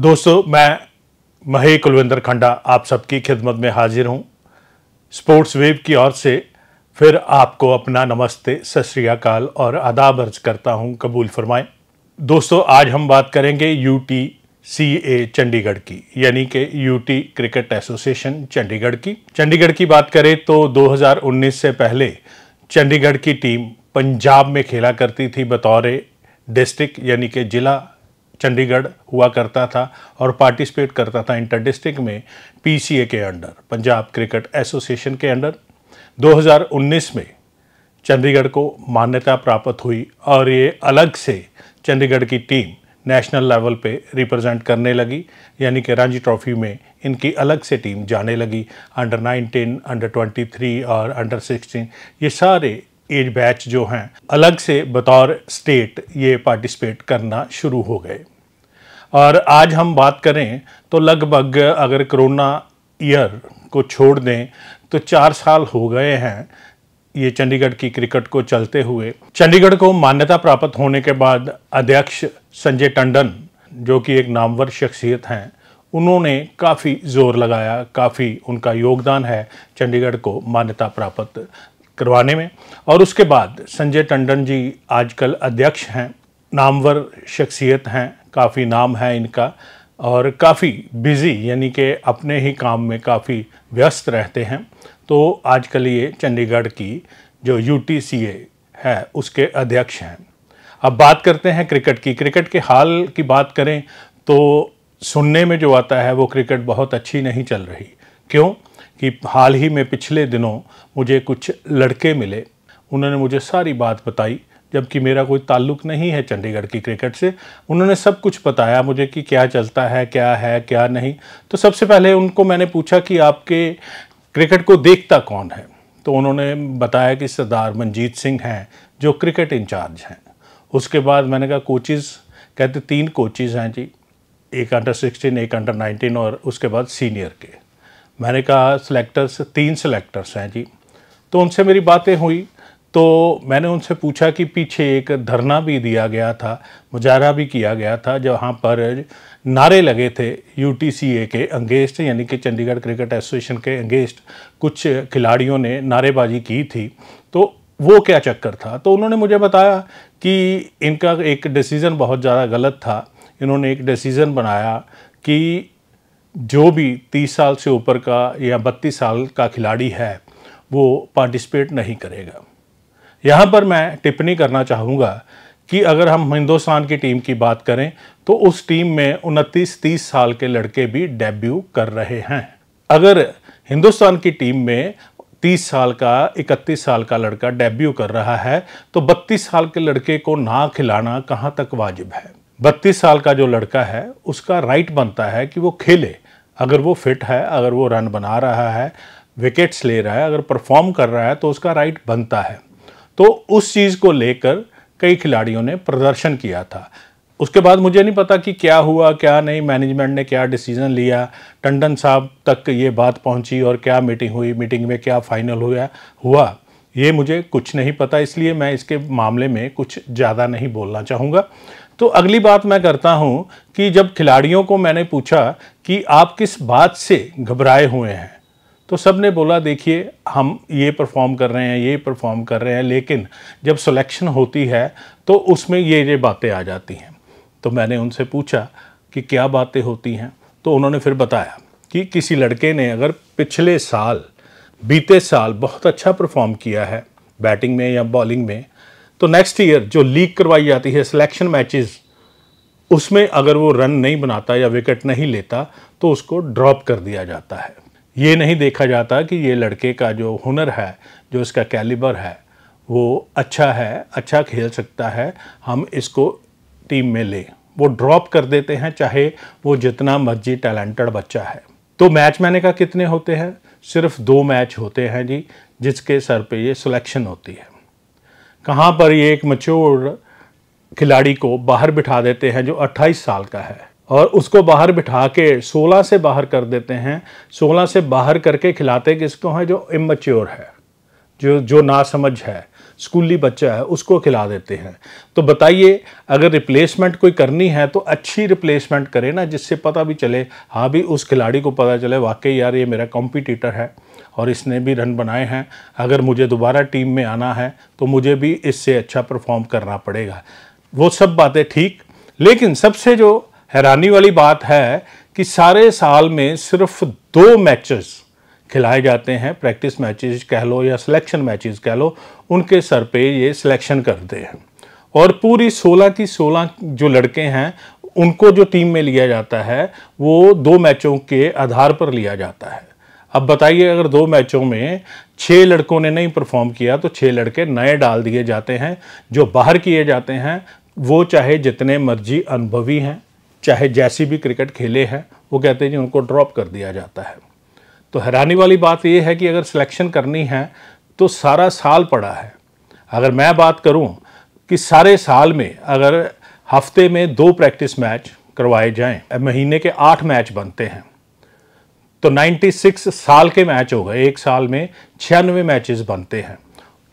दोस्तों मैं महे कुलविंदर खंडा आप सबकी खिदमत में हाजिर हूं स्पोर्ट्स वेव की ओर से फिर आपको अपना नमस्ते सत श्रीकाल और आदाब अर्ज करता हूं कबूल फरमाएं दोस्तों आज हम बात करेंगे U T C A Chandigarh की यानी कि यूटी क्रिकेट एसोसिएशन चंडीगढ़ की चंडीगढ़ की बात करें तो 2019 से पहले चंडीगढ़ की टीम पंजाब में खेला करती थी बतौर डिस्ट्रिक्ट यानी कि जिला चंडीगढ़ हुआ करता था और पार्टिसिपेट करता था इंटर डिस्ट्रिक्ट में पीसीए के अंडर पंजाब क्रिकेट एसोसिएशन के अंडर 2019 में चंडीगढ़ को मान्यता प्राप्त हुई और ये अलग से चंडीगढ़ की टीम नेशनल लेवल पे रिप्रेजेंट करने लगी यानी कि रणजी ट्रॉफी में इनकी अलग से टीम जाने लगी अंडर 19, अंडर 23 और अंडर 16 ये सारे एज बैच जो हैं अलग से बतौर स्टेट ये पार्टिसिपेट करना शुरू हो गए और आज हम बात करें तो लगभग अगर कोरोना ईयर को छोड़ दें तो चार साल हो गए हैं ये चंडीगढ़ की क्रिकेट को चलते हुए चंडीगढ़ को मान्यता प्राप्त होने के बाद अध्यक्ष संजय टंडन जो कि एक नामवर शख्सियत हैं उन्होंने काफ़ी जोर लगाया काफ़ी उनका योगदान है चंडीगढ़ को मान्यता प्राप्त करवाने में और उसके बाद संजय टंडन जी आजकल अध्यक्ष हैं नामवर शख्सियत हैं काफ़ी नाम है इनका और काफ़ी बिज़ी यानी कि अपने ही काम में काफ़ी व्यस्त रहते हैं तो आजकल ये चंडीगढ़ की जो यू है उसके अध्यक्ष हैं अब बात करते हैं क्रिकेट की क्रिकेट के हाल की बात करें तो सुनने में जो आता है वो क्रिकेट बहुत अच्छी नहीं चल रही क्यों कि हाल ही में पिछले दिनों मुझे कुछ लड़के मिले उन्होंने मुझे सारी बात बताई जबकि मेरा कोई ताल्लुक नहीं है चंडीगढ़ की क्रिकेट से उन्होंने सब कुछ बताया मुझे कि क्या चलता है क्या है क्या नहीं तो सबसे पहले उनको मैंने पूछा कि आपके क्रिकेट को देखता कौन है तो उन्होंने बताया कि सरदार मनजीत सिंह हैं जो क्रिकेट इंचार्ज हैं उसके बाद मैंने कहा कोचिज़ कहते तीन कोचिज़ हैं जी एक अंडर सिक्सटीन एक अंडर नाइनटीन और उसके बाद सीनियर के मैंने कहा सिलेक्टर्स तीन सिलेक्टर्स हैं जी तो उनसे मेरी बातें हुई तो मैंने उनसे पूछा कि पीछे एक धरना भी दिया गया था मुजाहरा भी किया गया था जहाँ पर नारे लगे थे यू के अंगेस्ट यानी कि चंडीगढ़ क्रिकेट एसोसिएशन के अंगेस्ट कुछ खिलाड़ियों ने नारेबाजी की थी तो वो क्या चक्कर था तो उन्होंने मुझे बताया कि इनका एक डिसीज़न बहुत ज़्यादा गलत था इन्होंने एक डिसीज़न बनाया कि जो भी 30 साल से ऊपर का या बत्तीस साल का खिलाड़ी है वो पार्टिसिपेट नहीं करेगा यहाँ पर मैं टिप्पणी करना चाहूँगा कि अगर हम हिंदुस्तान की टीम की बात करें तो उस टीम में उनतीस तीस साल के लड़के भी डेब्यू कर रहे हैं अगर हिंदुस्तान की टीम में 30 साल का 31 साल का लड़का डेब्यू कर रहा है तो 32 साल के लड़के को ना खिलाना कहाँ तक वाजिब है 32 साल का जो लड़का है उसका राइट बनता है कि वो खेले अगर वो फिट है अगर वो रन बना रहा है विकेट्स ले रहा है अगर परफॉर्म कर रहा है तो उसका राइट बनता है तो उस चीज़ को लेकर कई खिलाड़ियों ने प्रदर्शन किया था उसके बाद मुझे नहीं पता कि क्या हुआ क्या नहीं मैनेजमेंट ने क्या डिसीज़न लिया टंडन साहब तक ये बात पहुंची और क्या मीटिंग हुई मीटिंग में क्या फाइनल हुआ हुआ ये मुझे कुछ नहीं पता इसलिए मैं इसके मामले में कुछ ज़्यादा नहीं बोलना चाहूँगा तो अगली बात मैं करता हूं कि जब खिलाड़ियों को मैंने पूछा कि आप किस बात से घबराए हुए हैं तो सब ने बोला देखिए हम ये परफॉर्म कर रहे हैं ये परफॉर्म कर रहे हैं लेकिन जब सिलेक्शन होती है तो उसमें ये ये बातें आ जाती हैं तो मैंने उनसे पूछा कि क्या बातें होती हैं तो उन्होंने फिर बताया कि किसी लड़के ने अगर पिछले साल बीते साल बहुत अच्छा परफॉर्म किया है बैटिंग में या बॉलिंग में तो नेक्स्ट ईयर जो लीग करवाई जाती है सिलेक्शन मैचेस उसमें अगर वो रन नहीं बनाता या विकेट नहीं लेता तो उसको ड्रॉप कर दिया जाता है ये नहीं देखा जाता कि ये लड़के का जो हुनर है जो इसका कैलिबर है वो अच्छा है अच्छा खेल सकता है हम इसको टीम में लें वो ड्रॉप कर देते हैं चाहे वो जितना मर्जी टैलेंटेड बच्चा है तो मैच मैंने कहा कितने होते हैं सिर्फ दो मैच होते हैं जी जिसके सर पे ये सिलेक्शन होती है कहाँ पर ये एक मच्योर खिलाड़ी को बाहर बिठा देते हैं जो 28 साल का है और उसको बाहर बिठा के 16 से बाहर कर देते हैं 16 से बाहर करके खिलाते किसको हैं जो इमच्योर है जो जो नासमझ है स्कूली बच्चा है उसको खिला देते हैं तो बताइए अगर रिप्लेसमेंट कोई करनी है तो अच्छी रिप्लेसमेंट करें ना जिससे पता भी चले हाँ भी उस खिलाड़ी को पता चले वाकई यार ये मेरा कॉम्पिटिटर है और इसने भी रन बनाए हैं अगर मुझे दोबारा टीम में आना है तो मुझे भी इससे अच्छा परफॉर्म करना पड़ेगा वो सब बातें ठीक लेकिन सबसे जो हैरानी वाली बात है कि सारे साल में सिर्फ दो मैचेस खिलाए जाते हैं प्रैक्टिस मैचेस कह लो या सिलेक्शन मैचेस कह लो उनके सर पे ये सिलेक्शन करते हैं और पूरी 16 की 16 जो लड़के हैं उनको जो टीम में लिया जाता है वो दो मैचों के आधार पर लिया जाता है अब बताइए अगर दो मैचों में छः लड़कों ने नहीं परफॉर्म किया तो छः लड़के नए डाल दिए जाते हैं जो बाहर किए जाते हैं वो चाहे जितने मर्जी अनुभवी हैं चाहे जैसी भी क्रिकेट खेले हैं वो कहते हैं जी उनको ड्रॉप कर दिया जाता है तो हैरानी वाली बात यह है कि अगर सिलेक्शन करनी है तो सारा साल पड़ा है अगर मैं बात करूं कि सारे साल में अगर हफ्ते में दो प्रैक्टिस मैच करवाए जाएं महीने के आठ मैच बनते हैं तो 96 साल के मैच हो गए एक साल में छियानवे मैचेस बनते हैं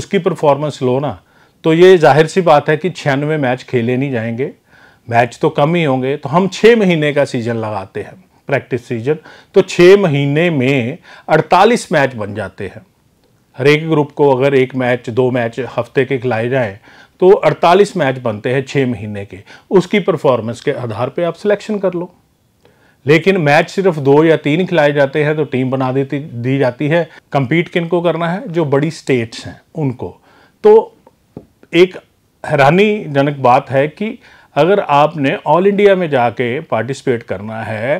उसकी परफॉर्मेंस लो ना तो ये जाहिर सी बात है कि छियानवे मैच खेले नहीं जाएंगे मैच तो कम ही होंगे तो हम छः महीने का सीज़न लगाते हैं प्रैक्टिस सीजन तो छः महीने में 48 मैच बन जाते हैं हर एक ग्रुप को अगर एक मैच दो मैच हफ्ते के खिलाए जाएँ तो 48 मैच बनते हैं छः महीने के उसकी परफॉर्मेंस के आधार पे आप सिलेक्शन कर लो लेकिन मैच सिर्फ दो या तीन खिलाए जाते हैं तो टीम बना देती दी जाती है कंपीट किन को करना है जो बड़ी स्टेट्स हैं उनको तो एक हैरानीजनक बात है कि अगर आपने ऑल इंडिया में जाके पार्टिसिपेट करना है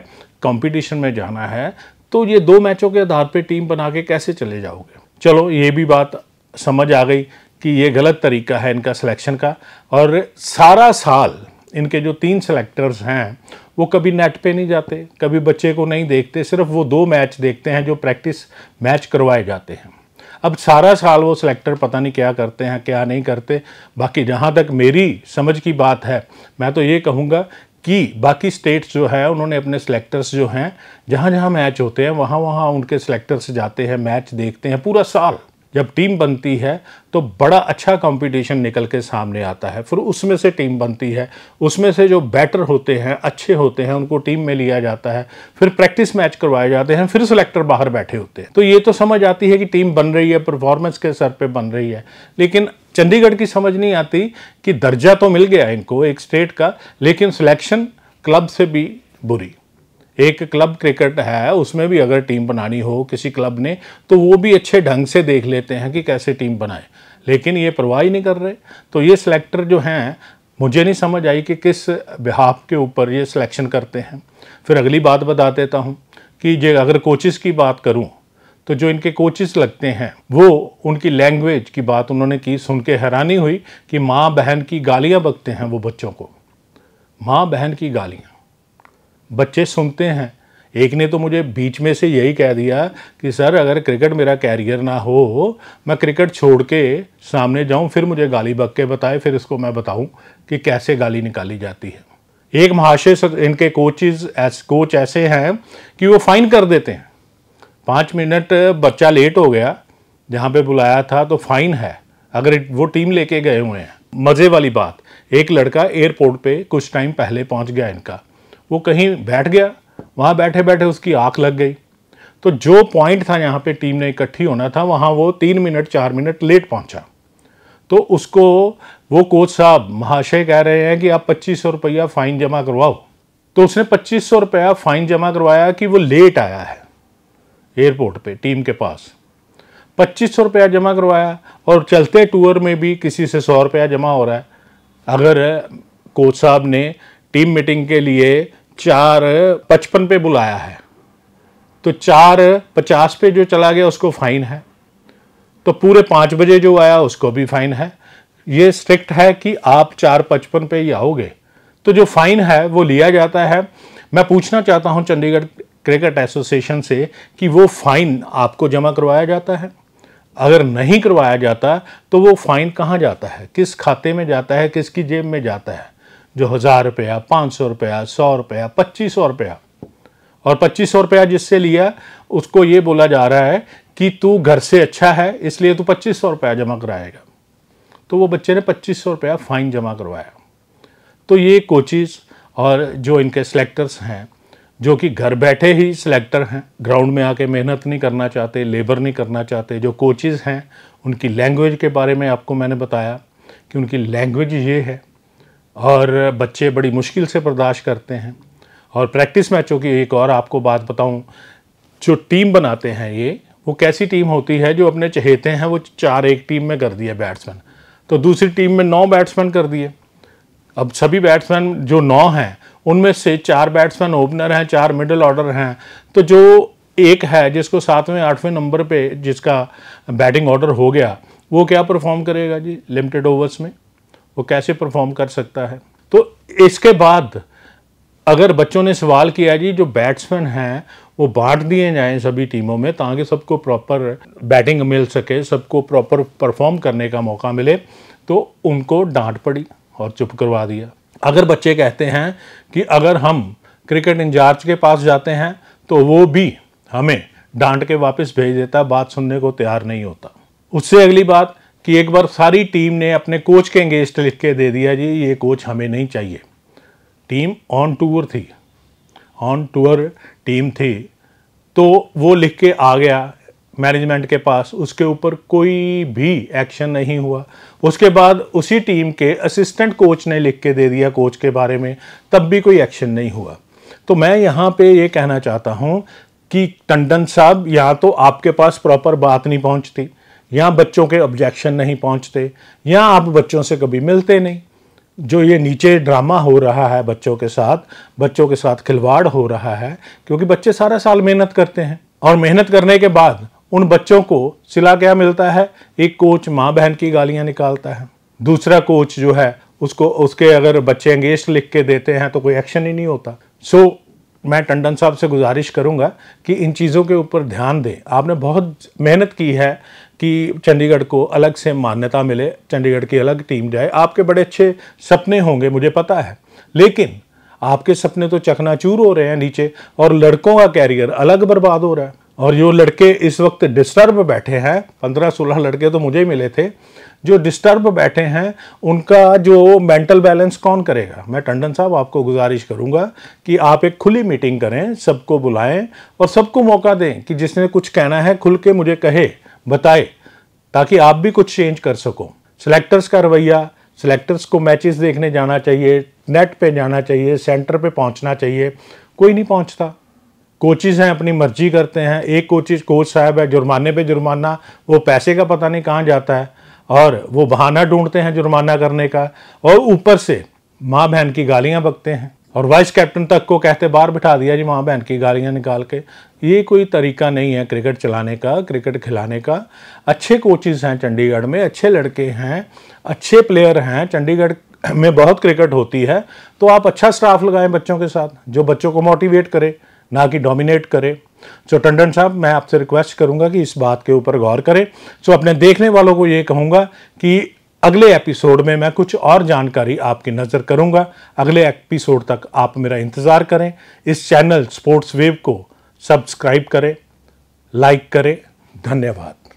कंपटीशन में जाना है तो ये दो मैचों के आधार पे टीम बना के कैसे चले जाओगे चलो ये भी बात समझ आ गई कि ये गलत तरीका है इनका सिलेक्शन का और सारा साल इनके जो तीन सेलेक्टर्स हैं वो कभी नेट पे नहीं जाते कभी बच्चे को नहीं देखते सिर्फ वो दो मैच देखते हैं जो प्रैक्टिस मैच करवाए जाते हैं अब सारा साल वो सिलेक्टर पता नहीं क्या करते हैं क्या नहीं करते बाकी जहाँ तक मेरी समझ की बात है मैं तो ये कहूँगा कि बाकी स्टेट्स जो है उन्होंने अपने सेलेक्टर्स जो हैं जहाँ जहाँ मैच होते हैं वहाँ वहाँ उनके सेलेक्टर्स जाते हैं मैच देखते हैं पूरा साल जब टीम बनती है तो बड़ा अच्छा कंपटीशन निकल के सामने आता है फिर उसमें से टीम बनती है उसमें से जो बैटर होते हैं अच्छे होते हैं उनको टीम में लिया जाता है फिर प्रैक्टिस मैच करवाए जाते हैं फिर सिलेक्टर बाहर बैठे होते हैं तो ये तो समझ आती है कि टीम बन रही है परफॉर्मेंस के सर पे बन रही है लेकिन चंडीगढ़ की समझ नहीं आती कि दर्जा तो मिल गया इनको एक स्टेट का लेकिन सिलेक्शन क्लब से भी बुरी एक क्लब क्रिकेट है उसमें भी अगर टीम बनानी हो किसी क्लब ने तो वो भी अच्छे ढंग से देख लेते हैं कि कैसे टीम बनाए लेकिन ये परवाह ही नहीं कर रहे तो ये सिलेक्टर जो हैं मुझे नहीं समझ आई कि किस बिहाफ के ऊपर ये सिलेक्शन करते हैं फिर अगली बात बता देता तो हूँ कि जे अगर कोचेस की बात करूँ तो जो इनके कोचेस लगते हैं वो उनकी लैंग्वेज की बात उन्होंने की सुन के हैरानी हुई कि माँ बहन की गालियाँ बकते हैं वो बच्चों को माँ बहन की गालियाँ बच्चे सुनते हैं एक ने तो मुझे बीच में से यही कह दिया कि सर अगर क्रिकेट मेरा कैरियर ना हो मैं क्रिकेट छोड़ के सामने जाऊं फिर मुझे गाली बक के बताए फिर इसको मैं बताऊं कि कैसे गाली निकाली जाती है एक महाशय इनके कोचेज ऐसे कोच ऐसे हैं कि वो फाइन कर देते हैं पाँच मिनट बच्चा लेट हो गया जहाँ पे बुलाया था तो फाइन है अगर वो टीम लेके गए हुए हैं मज़े वाली बात एक लड़का एयरपोर्ट पे कुछ टाइम पहले पहुँच गया इनका वो कहीं बैठ गया वहाँ बैठे बैठे उसकी आँख लग गई तो जो पॉइंट था यहाँ पे टीम ने इकट्ठी होना था वहाँ वो तीन मिनट चार मिनट लेट पहुँचा तो उसको वो कोच साहब महाशय कह रहे हैं कि आप पच्चीस सौ रुपया फ़ाइन जमा करवाओ तो उसने पच्चीस सौ रुपया फ़ाइन जमा करवाया कि वो लेट आया है एयरपोर्ट पे टीम के पास पच्चीस सौ रुपया जमा करवाया और चलते टूर में भी किसी से सौ रुपया जमा हो रहा है अगर कोच साहब ने टीम मीटिंग के लिए चार पचपन पे बुलाया है तो चार पचास पे जो चला गया उसको फाइन है तो पूरे पाँच बजे जो आया उसको भी फाइन है ये स्ट्रिक्ट है कि आप चार पचपन पे ही आओगे तो जो फाइन है वो लिया जाता है मैं पूछना चाहता हूँ चंडीगढ़ क्रिकेट एसोसिएशन से कि वो फ़ाइन आपको जमा करवाया जाता है अगर नहीं करवाया जाता तो वो फ़ाइन कहाँ जाता है किस खाते में जाता है किसकी जेब में जाता है जो हज़ार रुपया पाँच सौ रुपया सौ रुपया पच्चीस सौ रुपया और पच्चीस सौ रुपया जिससे लिया उसको ये बोला जा रहा है कि तू घर से अच्छा है इसलिए तू पच्चीस सौ रुपया जमा कराएगा तो वो बच्चे ने पच्चीस सौ रुपया फ़ाइन जमा करवाया तो ये कोचिज़ और जो इनके सेलेक्टर्स हैं जो कि घर बैठे ही सिलेक्टर हैं ग्राउंड में आके मेहनत नहीं करना चाहते लेबर नहीं करना चाहते जो कोचेज़ हैं उनकी लैंग्वेज के बारे में आपको मैंने बताया कि उनकी लैंग्वेज ये है और बच्चे बड़ी मुश्किल से बर्दाश्त करते हैं और प्रैक्टिस मैचों की एक और आपको बात बताऊं जो टीम बनाते हैं ये वो कैसी टीम होती है जो अपने चहेते हैं वो चार एक टीम में कर दिए बैट्समैन तो दूसरी टीम में नौ बैट्समैन कर दिए अब सभी बैट्समैन जो नौ हैं उनमें से चार बैट्समैन ओपनर हैं चार मिडल ऑर्डर हैं तो जो एक है जिसको सातवें आठवें नंबर पे जिसका बैटिंग ऑर्डर हो गया वो क्या परफॉर्म करेगा जी लिमिटेड ओवर्स में वो कैसे परफॉर्म कर सकता है तो इसके बाद अगर बच्चों ने सवाल किया जी जो बैट्समैन हैं वो बांट दिए जाएं सभी टीमों में ताकि सबको प्रॉपर बैटिंग मिल सके सबको प्रॉपर परफॉर्म करने का मौका मिले तो उनको डांट पड़ी और चुप करवा दिया अगर बच्चे कहते हैं कि अगर हम क्रिकेट इंचार्ज के पास जाते हैं तो वो भी हमें डांट के वापस भेज देता बात सुनने को तैयार नहीं होता उससे अगली बात कि एक बार सारी टीम ने अपने कोच के अंगेस्ट लिख के दे दिया जी ये कोच हमें नहीं चाहिए टीम ऑन टूर थी ऑन टूर टीम थी तो वो लिख के आ गया मैनेजमेंट के पास उसके ऊपर कोई भी एक्शन नहीं हुआ उसके बाद उसी टीम के असिस्टेंट कोच ने लिख के दे दिया कोच के बारे में तब भी कोई एक्शन नहीं हुआ तो मैं यहाँ पे ये कहना चाहता हूँ कि टंडन साहब या तो आपके पास प्रॉपर बात नहीं पहुँचती या बच्चों के ऑब्जेक्शन नहीं पहुँचते या आप बच्चों से कभी मिलते नहीं जो ये नीचे ड्रामा हो रहा है बच्चों के साथ बच्चों के साथ खिलवाड़ हो रहा है क्योंकि बच्चे सारा साल मेहनत करते हैं और मेहनत करने के बाद उन बच्चों को सिला क्या मिलता है एक कोच माँ बहन की गालियाँ निकालता है दूसरा कोच जो है उसको उसके अगर बच्चे एंगेज लिख के देते हैं तो कोई एक्शन ही नहीं होता सो so, मैं टंडन साहब से गुजारिश करूंगा कि इन चीज़ों के ऊपर ध्यान दें आपने बहुत मेहनत की है कि चंडीगढ़ को अलग से मान्यता मिले चंडीगढ़ की अलग टीम जाए आपके बड़े अच्छे सपने होंगे मुझे पता है लेकिन आपके सपने तो चकनाचूर हो रहे हैं नीचे और लड़कों का कैरियर अलग बर्बाद हो रहा है और जो लड़के इस वक्त डिस्टर्ब बैठे हैं पंद्रह सोलह लड़के तो मुझे ही मिले थे जो डिस्टर्ब बैठे हैं उनका जो मेंटल बैलेंस कौन करेगा मैं टंडन साहब आपको गुजारिश करूंगा कि आप एक खुली मीटिंग करें सबको बुलाएं और सबको मौका दें कि जिसने कुछ कहना है खुल के मुझे कहे बताए ताकि आप भी कुछ चेंज कर सको सिलेक्टर्स का रवैया सिलेक्टर्स को मैचेस देखने जाना चाहिए नेट पे जाना चाहिए सेंटर पे पहुंचना चाहिए कोई नहीं पहुंचता कोचिज़ हैं अपनी मर्जी करते हैं एक कोचिज कोच साहब है जुर्माने पे जुर्माना वो पैसे का पता नहीं कहाँ जाता है और वो बहाना ढूंढते हैं जुर्माना करने का और ऊपर से माँ बहन की गालियाँ बकते हैं और वाइस कैप्टन तक को कहते बाहर बिठा दिया जी माँ बहन की गालियाँ निकाल के ये कोई तरीका नहीं है क्रिकेट चलाने का क्रिकेट खिलाने का अच्छे कोचिज़ हैं चंडीगढ़ में अच्छे लड़के हैं अच्छे प्लेयर हैं चंडीगढ़ में बहुत क्रिकेट होती है तो आप अच्छा स्टाफ लगाएं बच्चों के साथ जो बच्चों को मोटिवेट करे ना कि डोमिनेट करे सो टंडन साहब मैं आपसे रिक्वेस्ट करूंगा कि इस बात के ऊपर गौर करें सो अपने देखने वालों को ये कहूंगा कि अगले एपिसोड में मैं कुछ और जानकारी आपकी नज़र करूंगा अगले एपिसोड तक आप मेरा इंतज़ार करें इस चैनल स्पोर्ट्स वेव को सब्सक्राइब करें लाइक करें धन्यवाद